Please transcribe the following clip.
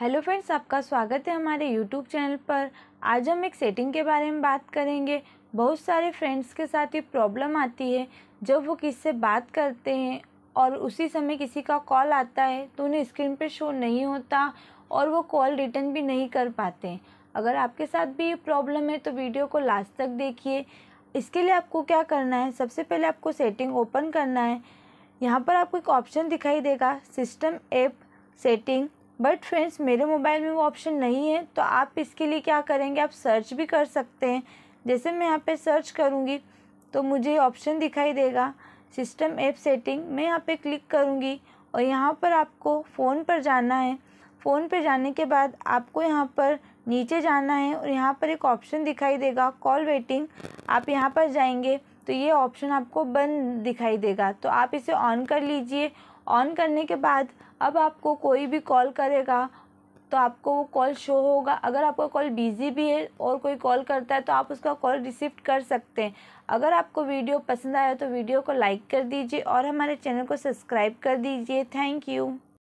hello friends आपका स्वागत है हमारे यूट्यूब चैनल पर आज हम एक सेटिंग के बारे में बात करेंगे बहुत सारे फ्रेंड्स के साथ ये प्रॉब्लम आती है जब वो किससे बात करते हैं और उसी समय किसी का कॉल आता है तो उन्हें स्क्रीन पर शो नहीं होता और वो कॉल रिटर्न भी नहीं कर पाते अगर आपके साथ भी ये प्रॉब्लम है तो वीडियो को लास्ट तक देखिए इसके लिए आपको क्या करना है सबसे पहले आपको सेटिंग ओपन करना है यहाँ पर आपको एक ऑप्शन दिखाई देगा system app setting but friends मेरे मोबाइल में वो ऑप्शन नहीं है तो आप इसके लिए क्या करेंगे आप सर्च भी कर सकते हैं जैसे मैं यहाँ पे सर्च करूँगी तो मुझे ऑप्शन दिखाई देगा सिस्टम ऐप सेटिंग मैं यहाँ पे क्लिक करूँगी और यहाँ पर आपको फ़ोन पर जाना है फ़ोन पर जाने के बाद आपको यहाँ पर नीचे जाना है और यहाँ पर एक ऑप्शन दिखाई देगा कॉल वेटिंग आप यहाँ पर जाएंगे तो ये ऑप्शन आपको बंद दिखाई देगा तो आप इसे ऑन कर लीजिए ऑन करने के बाद अब आपको कोई भी कॉल करेगा तो आपको वो कॉल शो होगा अगर आपका कॉल बिजी भी है और कोई कॉल करता है तो आप उसका कॉल रिसीव कर सकते हैं अगर आपको वीडियो पसंद आया तो वीडियो को लाइक कर दीजिए और हमारे चैनल को सब्सक्राइब कर दीजिए थैंक यू